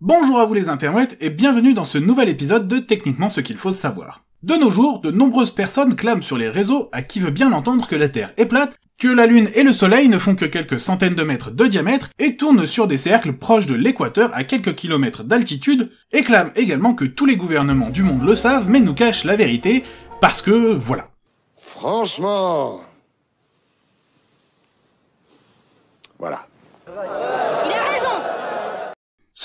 Bonjour à vous les internautes et bienvenue dans ce nouvel épisode de Techniquement ce qu'il faut savoir. De nos jours, de nombreuses personnes clament sur les réseaux à qui veut bien entendre que la Terre est plate, que la Lune et le Soleil ne font que quelques centaines de mètres de diamètre et tournent sur des cercles proches de l'équateur à quelques kilomètres d'altitude, et clament également que tous les gouvernements du monde le savent mais nous cachent la vérité, parce que voilà. Franchement... Voilà.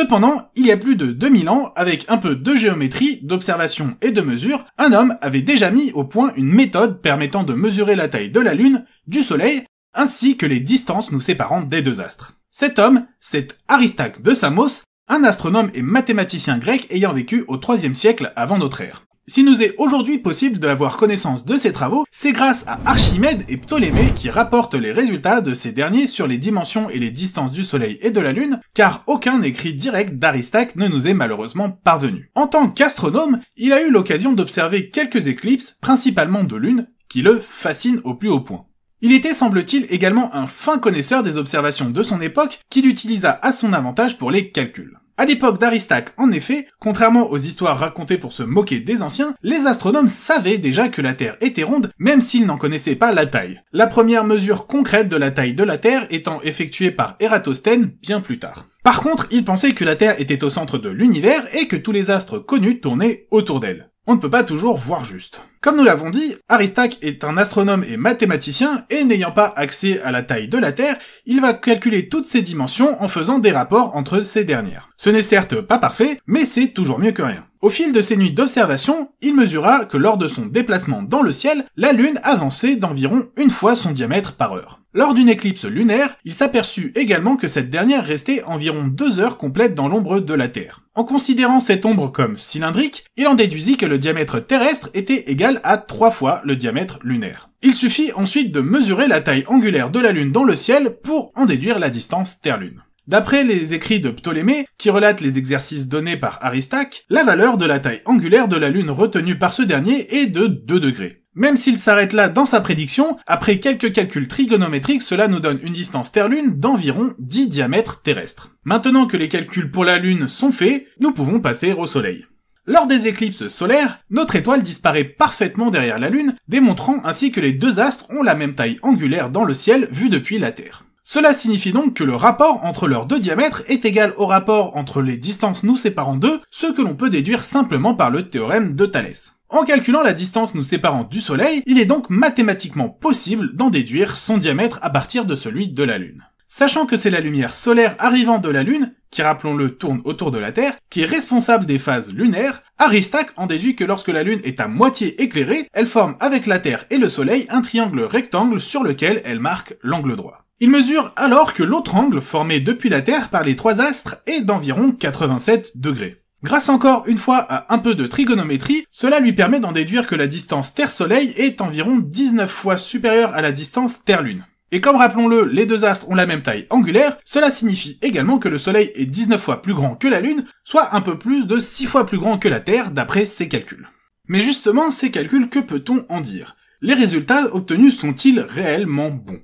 Cependant, il y a plus de 2000 ans, avec un peu de géométrie, d'observation et de mesure, un homme avait déjà mis au point une méthode permettant de mesurer la taille de la Lune, du Soleil, ainsi que les distances nous séparant des deux astres. Cet homme, c'est Aristaque de Samos, un astronome et mathématicien grec ayant vécu au IIIe siècle avant notre ère. S'il nous est aujourd'hui possible de d'avoir connaissance de ces travaux, c'est grâce à Archimède et Ptolémée qui rapportent les résultats de ces derniers sur les dimensions et les distances du Soleil et de la Lune, car aucun écrit direct d'Aristaque ne nous est malheureusement parvenu. En tant qu'astronome, il a eu l'occasion d'observer quelques éclipses, principalement de Lune, qui le fascinent au plus haut point. Il était, semble-t-il, également un fin connaisseur des observations de son époque qu'il utilisa à son avantage pour les calculs. À l'époque d'Aristaque, en effet, contrairement aux histoires racontées pour se moquer des anciens, les astronomes savaient déjà que la Terre était ronde, même s'ils n'en connaissaient pas la taille. La première mesure concrète de la taille de la Terre étant effectuée par Ératosthène bien plus tard. Par contre, ils pensaient que la Terre était au centre de l'univers et que tous les astres connus tournaient autour d'elle. On ne peut pas toujours voir juste. Comme nous l'avons dit, Aristaque est un astronome et mathématicien, et n'ayant pas accès à la taille de la Terre, il va calculer toutes ses dimensions en faisant des rapports entre ces dernières. Ce n'est certes pas parfait, mais c'est toujours mieux que rien. Au fil de ses nuits d'observation, il mesura que lors de son déplacement dans le ciel, la Lune avançait d'environ une fois son diamètre par heure. Lors d'une éclipse lunaire, il s'aperçut également que cette dernière restait environ deux heures complètes dans l'ombre de la Terre. En considérant cette ombre comme cylindrique, il en déduisit que le diamètre terrestre était égal à trois fois le diamètre lunaire. Il suffit ensuite de mesurer la taille angulaire de la Lune dans le ciel pour en déduire la distance Terre-Lune. D'après les écrits de Ptolémée, qui relatent les exercices donnés par Aristaque, la valeur de la taille angulaire de la Lune retenue par ce dernier est de 2 degrés. Même s'il s'arrête là dans sa prédiction, après quelques calculs trigonométriques, cela nous donne une distance Terre-Lune d'environ 10 diamètres terrestres. Maintenant que les calculs pour la Lune sont faits, nous pouvons passer au Soleil. Lors des éclipses solaires, notre étoile disparaît parfaitement derrière la Lune, démontrant ainsi que les deux astres ont la même taille angulaire dans le ciel vu depuis la Terre. Cela signifie donc que le rapport entre leurs deux diamètres est égal au rapport entre les distances nous séparant d'eux, ce que l'on peut déduire simplement par le théorème de Thalès. En calculant la distance nous séparant du Soleil, il est donc mathématiquement possible d'en déduire son diamètre à partir de celui de la Lune. Sachant que c'est la lumière solaire arrivant de la Lune, qui rappelons-le tourne autour de la Terre, qui est responsable des phases lunaires, Aristac en déduit que lorsque la Lune est à moitié éclairée, elle forme avec la Terre et le Soleil un triangle rectangle sur lequel elle marque l'angle droit. Il mesure alors que l'autre angle, formé depuis la Terre par les trois astres, est d'environ 87 degrés. Grâce encore une fois à un peu de trigonométrie, cela lui permet d'en déduire que la distance Terre-Soleil est environ 19 fois supérieure à la distance Terre-Lune. Et comme rappelons-le, les deux astres ont la même taille angulaire, cela signifie également que le Soleil est 19 fois plus grand que la Lune, soit un peu plus de 6 fois plus grand que la Terre d'après ses calculs. Mais justement, ces calculs, que peut-on en dire Les résultats obtenus sont-ils réellement bons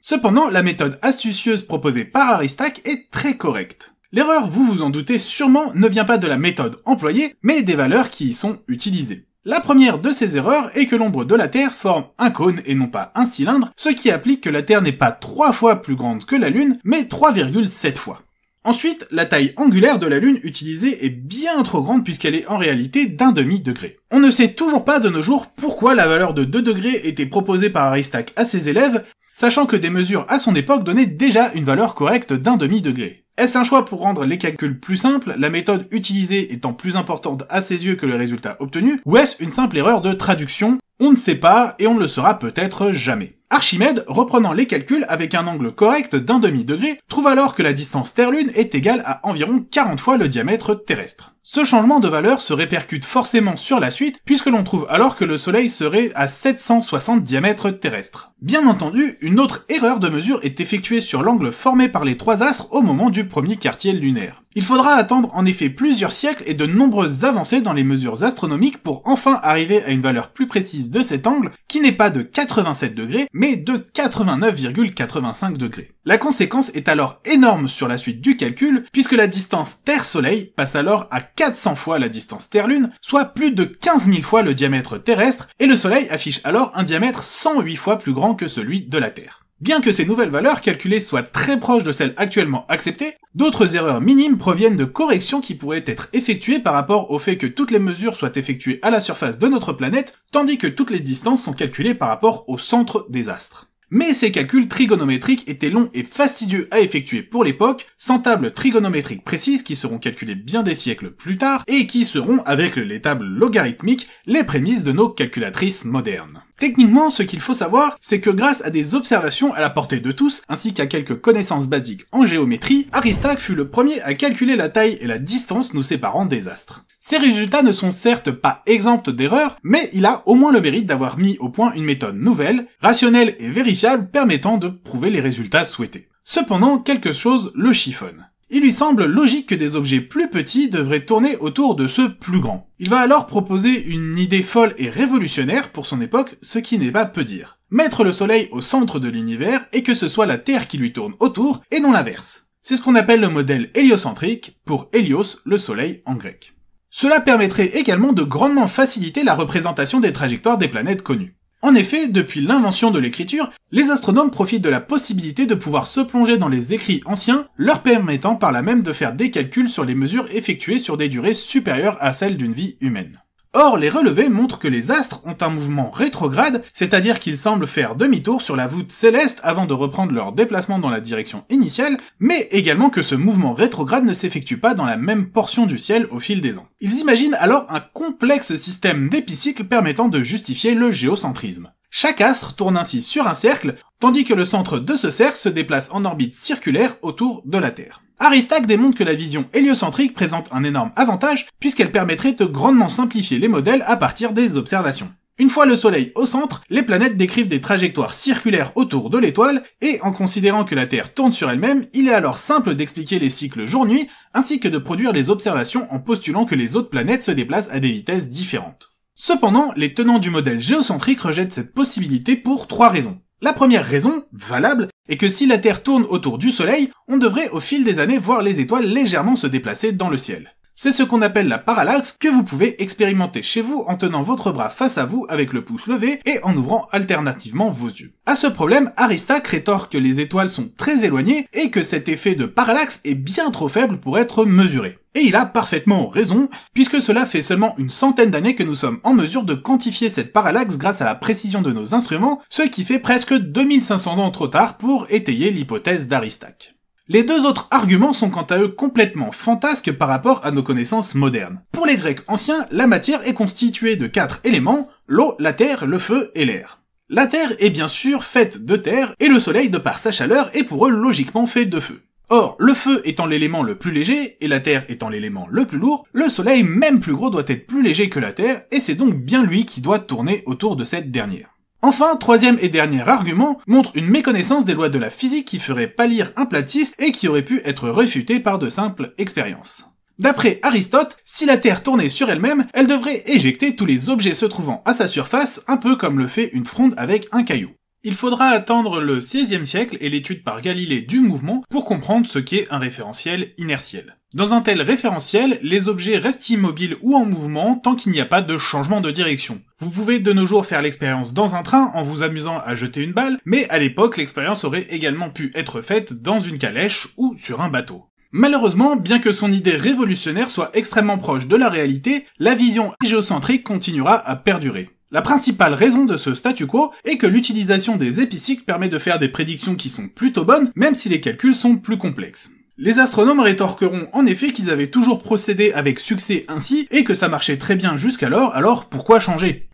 Cependant, la méthode astucieuse proposée par Aristac est très correcte. L'erreur, vous vous en doutez sûrement, ne vient pas de la méthode employée, mais des valeurs qui y sont utilisées. La première de ces erreurs est que l'ombre de la Terre forme un cône et non pas un cylindre, ce qui implique que la Terre n'est pas 3 fois plus grande que la Lune, mais 3,7 fois. Ensuite, la taille angulaire de la Lune utilisée est bien trop grande puisqu'elle est en réalité d'un demi-degré. On ne sait toujours pas de nos jours pourquoi la valeur de 2 degrés était proposée par Aristac à ses élèves, sachant que des mesures à son époque donnaient déjà une valeur correcte d'un demi-degré. Est-ce un choix pour rendre les calculs plus simples, la méthode utilisée étant plus importante à ses yeux que le résultat obtenu, ou est-ce une simple erreur de traduction On ne sait pas et on ne le saura peut-être jamais. Archimède, reprenant les calculs avec un angle correct d'un demi-degré, trouve alors que la distance Terre-Lune est égale à environ 40 fois le diamètre terrestre. Ce changement de valeur se répercute forcément sur la suite, puisque l'on trouve alors que le Soleil serait à 760 diamètres terrestres. Bien entendu, une autre erreur de mesure est effectuée sur l'angle formé par les trois astres au moment du premier quartier lunaire. Il faudra attendre en effet plusieurs siècles et de nombreuses avancées dans les mesures astronomiques pour enfin arriver à une valeur plus précise de cet angle, qui n'est pas de 87 degrés, mais de 89,85 degrés. La conséquence est alors énorme sur la suite du calcul, puisque la distance Terre-Soleil passe alors à 400 fois la distance Terre-Lune, soit plus de 15 000 fois le diamètre terrestre, et le Soleil affiche alors un diamètre 108 fois plus grand que celui de la Terre. Bien que ces nouvelles valeurs calculées soient très proches de celles actuellement acceptées, d'autres erreurs minimes proviennent de corrections qui pourraient être effectuées par rapport au fait que toutes les mesures soient effectuées à la surface de notre planète, tandis que toutes les distances sont calculées par rapport au centre des astres. Mais ces calculs trigonométriques étaient longs et fastidieux à effectuer pour l'époque, sans tables trigonométriques précises qui seront calculées bien des siècles plus tard et qui seront, avec les tables logarithmiques, les prémices de nos calculatrices modernes. Techniquement, ce qu'il faut savoir, c'est que grâce à des observations à la portée de tous, ainsi qu'à quelques connaissances basiques en géométrie, Aristarque fut le premier à calculer la taille et la distance nous séparant des astres. Ces résultats ne sont certes pas exempts d'erreurs, mais il a au moins le mérite d'avoir mis au point une méthode nouvelle, rationnelle et vérifiable permettant de prouver les résultats souhaités. Cependant, quelque chose le chiffonne. Il lui semble logique que des objets plus petits devraient tourner autour de ceux plus grands. Il va alors proposer une idée folle et révolutionnaire pour son époque, ce qui n'est pas peu dire. Mettre le Soleil au centre de l'univers et que ce soit la Terre qui lui tourne autour et non l'inverse. C'est ce qu'on appelle le modèle héliocentrique, pour Hélios, le Soleil en grec. Cela permettrait également de grandement faciliter la représentation des trajectoires des planètes connues. En effet, depuis l'invention de l'écriture, les astronomes profitent de la possibilité de pouvoir se plonger dans les écrits anciens, leur permettant par là même de faire des calculs sur les mesures effectuées sur des durées supérieures à celles d'une vie humaine. Or, les relevés montrent que les astres ont un mouvement rétrograde, c'est-à-dire qu'ils semblent faire demi-tour sur la voûte céleste avant de reprendre leur déplacement dans la direction initiale, mais également que ce mouvement rétrograde ne s'effectue pas dans la même portion du ciel au fil des ans. Ils imaginent alors un complexe système d'épicycles permettant de justifier le géocentrisme. Chaque astre tourne ainsi sur un cercle, tandis que le centre de ce cercle se déplace en orbite circulaire autour de la Terre. Aristac démontre que la vision héliocentrique présente un énorme avantage puisqu'elle permettrait de grandement simplifier les modèles à partir des observations. Une fois le Soleil au centre, les planètes décrivent des trajectoires circulaires autour de l'étoile, et en considérant que la Terre tourne sur elle-même, il est alors simple d'expliquer les cycles jour-nuit, ainsi que de produire les observations en postulant que les autres planètes se déplacent à des vitesses différentes. Cependant, les tenants du modèle géocentrique rejettent cette possibilité pour trois raisons. La première raison, valable, est que si la Terre tourne autour du Soleil, on devrait au fil des années voir les étoiles légèrement se déplacer dans le ciel. C'est ce qu'on appelle la parallaxe que vous pouvez expérimenter chez vous en tenant votre bras face à vous avec le pouce levé et en ouvrant alternativement vos yeux. À ce problème, Aristac rétorque que les étoiles sont très éloignées et que cet effet de parallaxe est bien trop faible pour être mesuré. Et il a parfaitement raison, puisque cela fait seulement une centaine d'années que nous sommes en mesure de quantifier cette parallaxe grâce à la précision de nos instruments, ce qui fait presque 2500 ans trop tard pour étayer l'hypothèse d'Aristac. Les deux autres arguments sont quant à eux complètement fantasques par rapport à nos connaissances modernes. Pour les Grecs anciens, la matière est constituée de quatre éléments, l'eau, la terre, le feu et l'air. La terre est bien sûr faite de terre, et le soleil, de par sa chaleur, est pour eux logiquement fait de feu. Or, le feu étant l'élément le plus léger, et la Terre étant l'élément le plus lourd, le Soleil même plus gros doit être plus léger que la Terre, et c'est donc bien lui qui doit tourner autour de cette dernière. Enfin, troisième et dernier argument montre une méconnaissance des lois de la physique qui ferait pâlir un platiste et qui aurait pu être réfutée par de simples expériences. D'après Aristote, si la Terre tournait sur elle-même, elle devrait éjecter tous les objets se trouvant à sa surface, un peu comme le fait une fronde avec un caillou. Il faudra attendre le XVIe siècle et l'étude par Galilée du mouvement pour comprendre ce qu'est un référentiel inertiel. Dans un tel référentiel, les objets restent immobiles ou en mouvement tant qu'il n'y a pas de changement de direction. Vous pouvez de nos jours faire l'expérience dans un train en vous amusant à jeter une balle, mais à l'époque l'expérience aurait également pu être faite dans une calèche ou sur un bateau. Malheureusement, bien que son idée révolutionnaire soit extrêmement proche de la réalité, la vision géocentrique continuera à perdurer. La principale raison de ce statu quo est que l'utilisation des épicycles permet de faire des prédictions qui sont plutôt bonnes, même si les calculs sont plus complexes. Les astronomes rétorqueront en effet qu'ils avaient toujours procédé avec succès ainsi et que ça marchait très bien jusqu'alors, alors pourquoi changer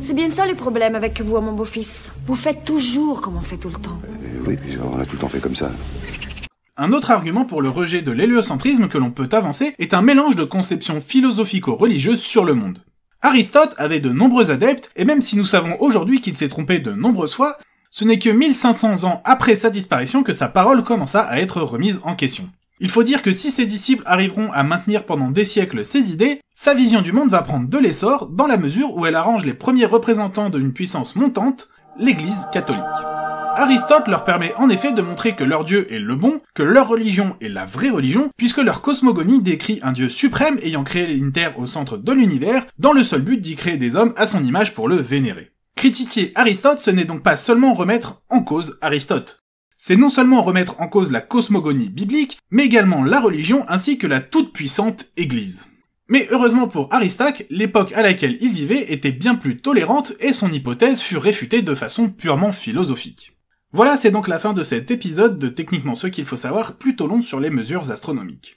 C'est bien ça le problème avec vous, mon beau-fils. Vous faites toujours comme on fait tout le temps. Euh, oui, puis on a tout le temps fait comme ça. Un autre argument pour le rejet de l'héliocentrisme que l'on peut avancer est un mélange de conceptions philosophico-religieuses sur le monde. Aristote avait de nombreux adeptes, et même si nous savons aujourd'hui qu'il s'est trompé de nombreuses fois, ce n'est que 1500 ans après sa disparition que sa parole commença à être remise en question. Il faut dire que si ses disciples arriveront à maintenir pendant des siècles ses idées, sa vision du monde va prendre de l'essor dans la mesure où elle arrange les premiers représentants d'une puissance montante, l'Église catholique. Aristote leur permet en effet de montrer que leur dieu est le bon, que leur religion est la vraie religion, puisque leur cosmogonie décrit un dieu suprême ayant créé une terre au centre de l'univers, dans le seul but d'y créer des hommes à son image pour le vénérer. Critiquer Aristote, ce n'est donc pas seulement remettre en cause Aristote. C'est non seulement remettre en cause la cosmogonie biblique, mais également la religion ainsi que la toute-puissante Église. Mais heureusement pour Aristac, l'époque à laquelle il vivait était bien plus tolérante et son hypothèse fut réfutée de façon purement philosophique. Voilà, c'est donc la fin de cet épisode de Techniquement ce qu'il faut savoir, plutôt long sur les mesures astronomiques.